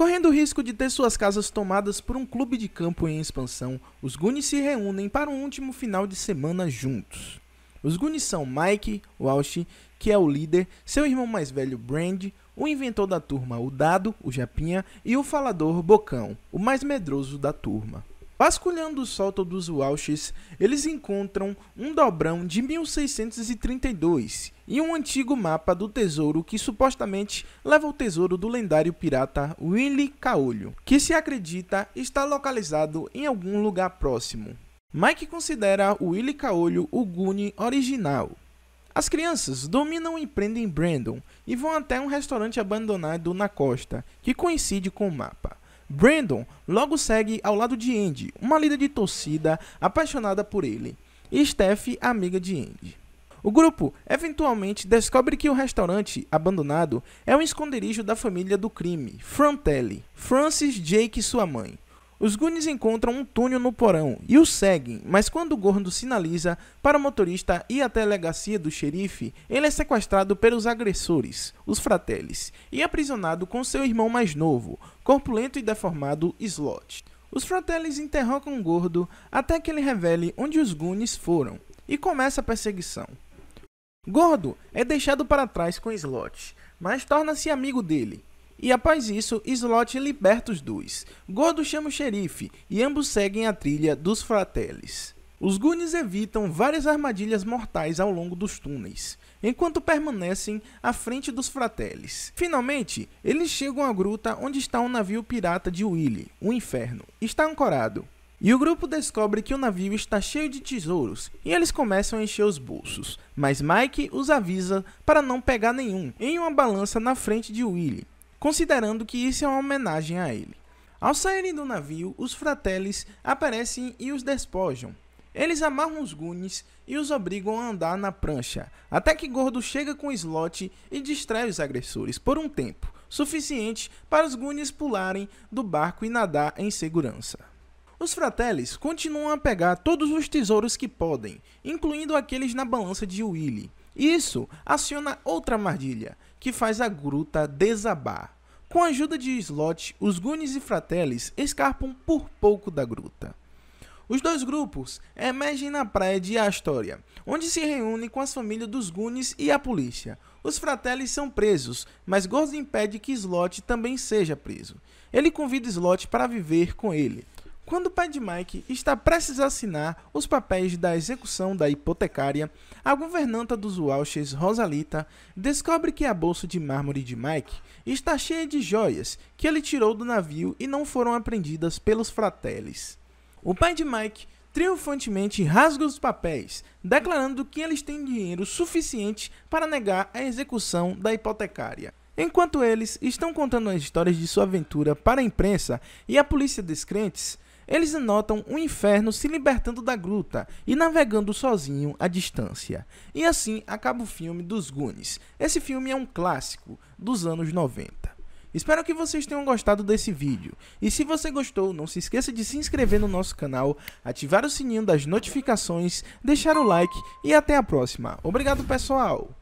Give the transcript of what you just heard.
Correndo o risco de ter suas casas tomadas por um clube de campo em expansão, os Goonies se reúnem para um último final de semana juntos. Os Goonies são Mike Walsh, que é o líder, seu irmão mais velho Brand, o inventor da turma, o Dado, o Japinha, e o falador Bocão, o mais medroso da turma. Vasculhando o solto dos Walshes, eles encontram um dobrão de 1632 e um antigo mapa do tesouro que supostamente leva o tesouro do lendário pirata Willy Caolho, que se acredita está localizado em algum lugar próximo. Mike considera o Willy Caolho o Goonie original. As crianças dominam e prendem Brandon e vão até um restaurante abandonado na costa, que coincide com o mapa. Brandon logo segue ao lado de Andy, uma líder de torcida apaixonada por ele, e Steph, amiga de Andy. O grupo eventualmente descobre que o restaurante abandonado é um esconderijo da família do crime, Frantelli, Francis Jake e sua mãe, os Goonies encontram um túnel no porão e o seguem, mas quando o gordo sinaliza para o motorista ir até a delegacia do xerife, ele é sequestrado pelos agressores, os fratellis, e aprisionado com seu irmão mais novo, corpulento e deformado Slot. Os fratellis interrogam o gordo até que ele revele onde os Goonies foram e começa a perseguição. Gordo é deixado para trás com Slot, mas torna-se amigo dele e após isso, Slot liberta os dois. Gordo chama o xerife e ambos seguem a trilha dos fratellis. Os Goonies evitam várias armadilhas mortais ao longo dos túneis, enquanto permanecem à frente dos fratellis. Finalmente, eles chegam à gruta onde está um navio pirata de Willy, o Inferno. Está ancorado. E o grupo descobre que o navio está cheio de tesouros e eles começam a encher os bolsos, mas Mike os avisa para não pegar nenhum em uma balança na frente de Willy considerando que isso é uma homenagem a ele. Ao saírem do navio, os fratellis aparecem e os despojam. Eles amarram os Gunis e os obrigam a andar na prancha, até que Gordo chega com Slot e distrai os agressores por um tempo, suficiente para os Gunis pularem do barco e nadar em segurança. Os fratellis continuam a pegar todos os tesouros que podem, incluindo aqueles na balança de Willy. Isso aciona outra armadilha, que faz a gruta desabar. Com a ajuda de Slot, os Goonies e Fratellis escapam por pouco da gruta. Os dois grupos emergem na praia de Astoria, onde se reúnem com as famílias dos Goonies e a polícia. Os fratellis são presos, mas Gordon impede que Slot também seja preso. Ele convida Slot para viver com ele, quando o pai de Mike está prestes a assinar os papéis da execução da hipotecária, a governanta dos Walshes, Rosalita, descobre que a bolsa de mármore de Mike está cheia de joias que ele tirou do navio e não foram apreendidas pelos fratéis. O pai de Mike triunfantemente rasga os papéis, declarando que eles têm dinheiro suficiente para negar a execução da hipotecária. Enquanto eles estão contando as histórias de sua aventura para a imprensa e a polícia descrentes, eles notam um inferno se libertando da gruta e navegando sozinho à distância. E assim acaba o filme dos Goonies. Esse filme é um clássico dos anos 90. Espero que vocês tenham gostado desse vídeo. E se você gostou, não se esqueça de se inscrever no nosso canal, ativar o sininho das notificações, deixar o like e até a próxima. Obrigado pessoal!